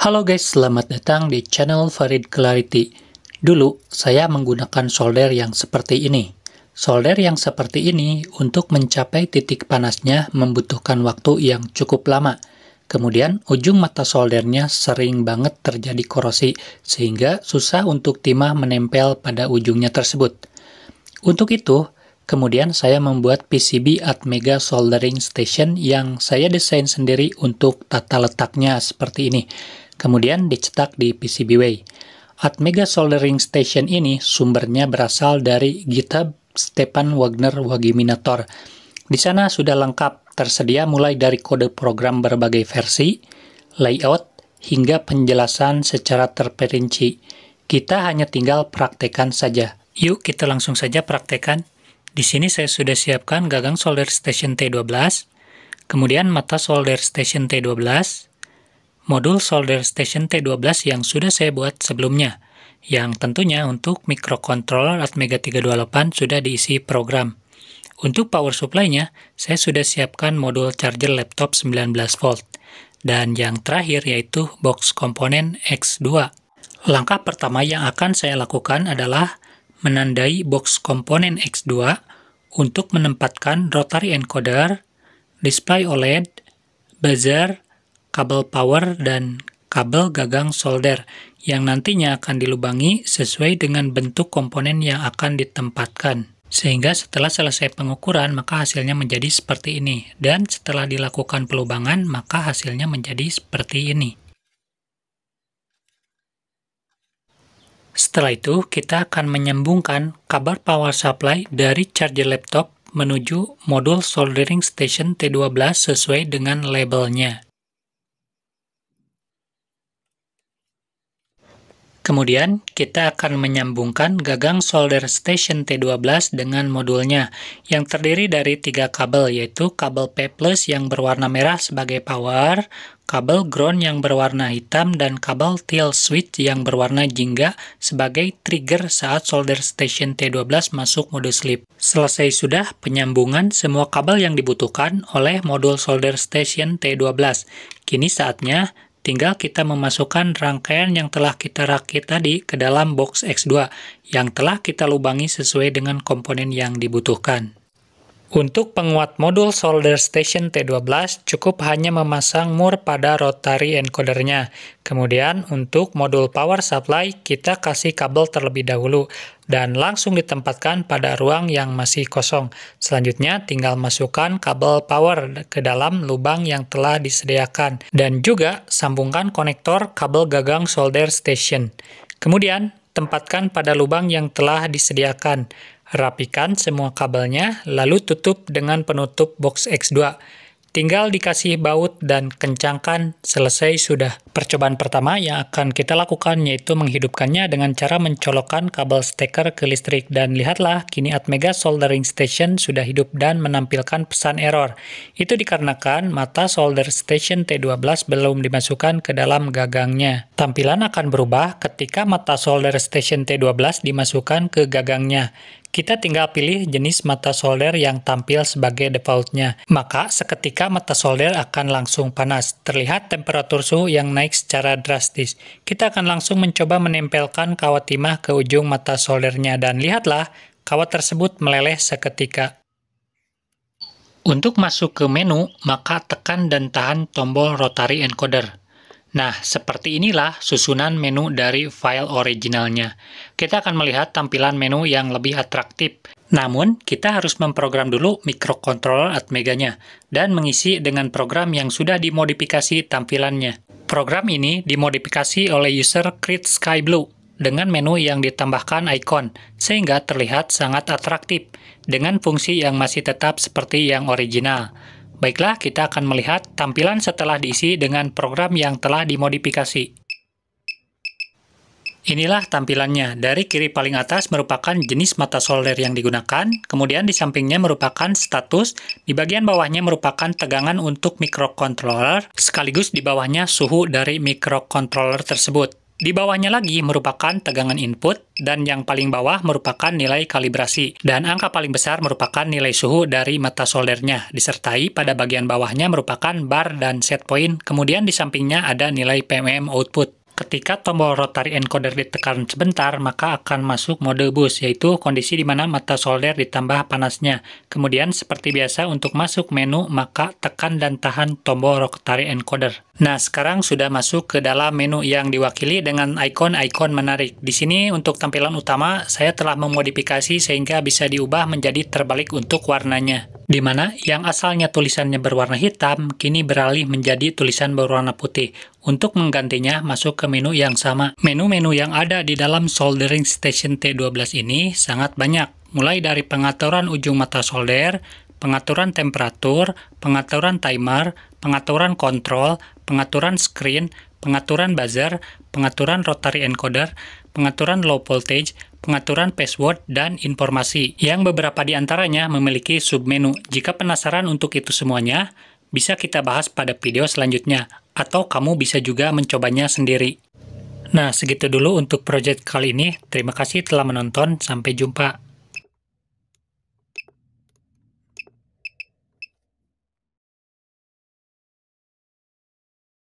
Halo guys, selamat datang di channel Farid Clarity. Dulu, saya menggunakan solder yang seperti ini. Solder yang seperti ini untuk mencapai titik panasnya membutuhkan waktu yang cukup lama. Kemudian, ujung mata soldernya sering banget terjadi korosi, sehingga susah untuk timah menempel pada ujungnya tersebut. Untuk itu, kemudian saya membuat PCB Atmega Soldering Station yang saya desain sendiri untuk tata letaknya seperti ini kemudian dicetak di PCBWay. Atmega Soldering Station ini sumbernya berasal dari GitHub Stepan Wagner Wagiminator. Di sana sudah lengkap, tersedia mulai dari kode program berbagai versi, layout, hingga penjelasan secara terperinci. Kita hanya tinggal praktekan saja. Yuk kita langsung saja praktekan. Di sini saya sudah siapkan gagang solder station T12, kemudian mata solder station T12, modul solder station T12 yang sudah saya buat sebelumnya, yang tentunya untuk microcontroller Atmega 328 sudah diisi program. Untuk power supply-nya, saya sudah siapkan modul charger laptop 19 volt. Dan yang terakhir yaitu box komponen X2. Langkah pertama yang akan saya lakukan adalah menandai box komponen X2 untuk menempatkan rotary encoder, display OLED, buzzer, kabel power, dan kabel gagang solder yang nantinya akan dilubangi sesuai dengan bentuk komponen yang akan ditempatkan. Sehingga setelah selesai pengukuran, maka hasilnya menjadi seperti ini. Dan setelah dilakukan pelubangan, maka hasilnya menjadi seperti ini. Setelah itu, kita akan menyambungkan kabar power supply dari charger laptop menuju modul soldering station T12 sesuai dengan labelnya. Kemudian, kita akan menyambungkan gagang solder station T12 dengan modulnya, yang terdiri dari tiga kabel, yaitu kabel P+, yang berwarna merah sebagai power, kabel ground yang berwarna hitam, dan kabel tail switch yang berwarna jingga sebagai trigger saat solder station T12 masuk mode sleep. Selesai sudah penyambungan semua kabel yang dibutuhkan oleh modul solder station T12. Kini saatnya Tinggal kita memasukkan rangkaian yang telah kita rakit tadi ke dalam box X2 yang telah kita lubangi sesuai dengan komponen yang dibutuhkan. Untuk penguat modul solder station T12, cukup hanya memasang mur pada rotary encodernya. Kemudian untuk modul power supply, kita kasih kabel terlebih dahulu dan langsung ditempatkan pada ruang yang masih kosong. Selanjutnya tinggal masukkan kabel power ke dalam lubang yang telah disediakan dan juga sambungkan konektor kabel gagang solder station. Kemudian tempatkan pada lubang yang telah disediakan. Rapikan semua kabelnya, lalu tutup dengan penutup box X2. Tinggal dikasih baut dan kencangkan, selesai sudah. Percobaan pertama yang akan kita lakukan yaitu menghidupkannya dengan cara mencolokkan kabel steker ke listrik. Dan lihatlah, kini Atmega Soldering Station sudah hidup dan menampilkan pesan error. Itu dikarenakan mata solder station T12 belum dimasukkan ke dalam gagangnya. Tampilan akan berubah ketika mata solder station T12 dimasukkan ke gagangnya. Kita tinggal pilih jenis mata solder yang tampil sebagai defaultnya. Maka seketika mata solder akan langsung panas. Terlihat temperatur suhu yang naik secara drastis. Kita akan langsung mencoba menempelkan kawat timah ke ujung mata soldernya dan lihatlah kawat tersebut meleleh seketika. Untuk masuk ke menu, maka tekan dan tahan tombol rotary encoder. Nah, seperti inilah susunan menu dari file originalnya. Kita akan melihat tampilan menu yang lebih atraktif. Namun, kita harus memprogram dulu microcontroller nya dan mengisi dengan program yang sudah dimodifikasi tampilannya. Program ini dimodifikasi oleh user Crit Sky Blue dengan menu yang ditambahkan icon, sehingga terlihat sangat atraktif dengan fungsi yang masih tetap seperti yang original. Baiklah, kita akan melihat tampilan setelah diisi dengan program yang telah dimodifikasi. Inilah tampilannya. Dari kiri paling atas merupakan jenis mata solder yang digunakan, kemudian di sampingnya merupakan status, di bagian bawahnya merupakan tegangan untuk microcontroller, sekaligus di bawahnya suhu dari microcontroller tersebut. Di bawahnya lagi merupakan tegangan input dan yang paling bawah merupakan nilai kalibrasi dan angka paling besar merupakan nilai suhu dari mata soldernya disertai pada bagian bawahnya merupakan bar dan set point kemudian di sampingnya ada nilai PMM output. Ketika tombol rotary encoder ditekan sebentar, maka akan masuk mode boost, yaitu kondisi di mana mata solder ditambah panasnya. Kemudian seperti biasa untuk masuk menu, maka tekan dan tahan tombol rotary encoder. Nah, sekarang sudah masuk ke dalam menu yang diwakili dengan ikon-ikon menarik. Di sini untuk tampilan utama, saya telah memodifikasi sehingga bisa diubah menjadi terbalik untuk warnanya di mana yang asalnya tulisannya berwarna hitam kini beralih menjadi tulisan berwarna putih. Untuk menggantinya, masuk ke menu yang sama. Menu-menu yang ada di dalam soldering station T12 ini sangat banyak, mulai dari pengaturan ujung mata solder, pengaturan temperatur, pengaturan timer, pengaturan kontrol, pengaturan screen, pengaturan buzzer, pengaturan rotary encoder, pengaturan low voltage, pengaturan password, dan informasi, yang beberapa di antaranya memiliki submenu. Jika penasaran untuk itu semuanya, bisa kita bahas pada video selanjutnya, atau kamu bisa juga mencobanya sendiri. Nah, segitu dulu untuk project kali ini. Terima kasih telah menonton. Sampai jumpa.